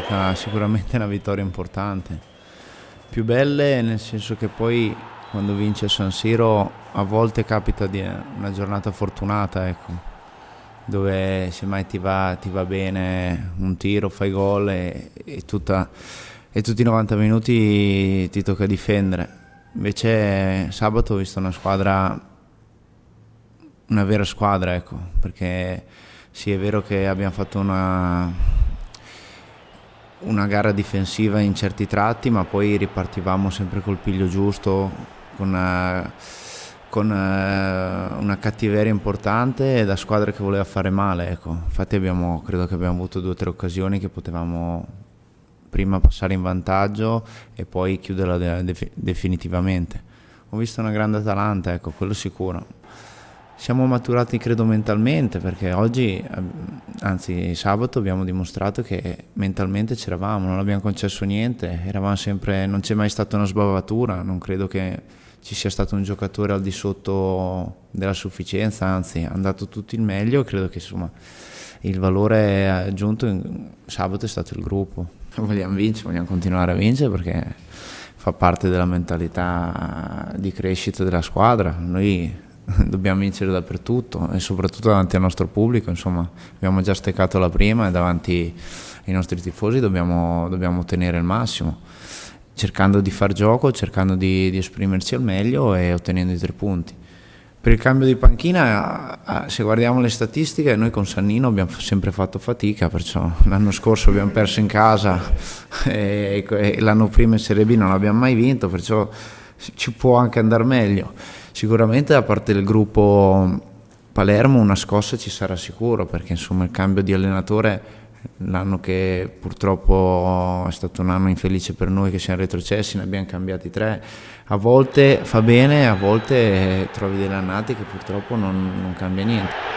stata sicuramente una vittoria importante. Più belle nel senso che poi quando vince San Siro a volte capita di eh, una giornata fortunata, ecco, dove semmai ti va, ti va bene un tiro, fai gol e, e, tutta, e tutti i 90 minuti ti tocca difendere. Invece sabato ho visto una squadra, una vera squadra, ecco, perché sì è vero che abbiamo fatto una, una gara difensiva in certi tratti, ma poi ripartivamo sempre col piglio giusto, con una, eh, con una, eh, una cattiveria importante e da squadra che voleva fare male. Ecco. Infatti abbiamo, credo che abbiamo avuto due o tre occasioni che potevamo prima passare in vantaggio e poi chiuderla de- de- definitivamente. Ho visto una grande Atalanta, ecco, quello sicuro. Siamo maturati credo mentalmente perché oggi ehm, anzi sabato abbiamo dimostrato che mentalmente c'eravamo, non abbiamo concesso niente, sempre, non c'è mai stata una sbavatura, non credo che ci sia stato un giocatore al di sotto della sufficienza, anzi è andato tutto il meglio credo che insomma, il valore aggiunto in, sabato è stato il gruppo. Vogliamo vincere, vogliamo continuare a vincere perché fa parte della mentalità di crescita della squadra. Noi dobbiamo vincere dappertutto e soprattutto davanti al nostro pubblico, insomma abbiamo già steccato la prima e davanti ai nostri tifosi dobbiamo, dobbiamo ottenere il massimo, cercando di far gioco, cercando di, di esprimerci al meglio e ottenendo i tre punti. Per il cambio di panchina, se guardiamo le statistiche, noi con Sannino abbiamo sempre fatto fatica, perciò l'anno scorso abbiamo perso in casa e l'anno prima in Serie B non l'abbiamo mai vinto, perciò ci può anche andare meglio sicuramente da parte del gruppo Palermo una scossa ci sarà sicuro perché insomma il cambio di allenatore l'anno che purtroppo è stato un anno infelice per noi che siamo retrocessi, ne abbiamo cambiati tre, a volte fa bene, a volte trovi delle annate che purtroppo non, non cambia niente.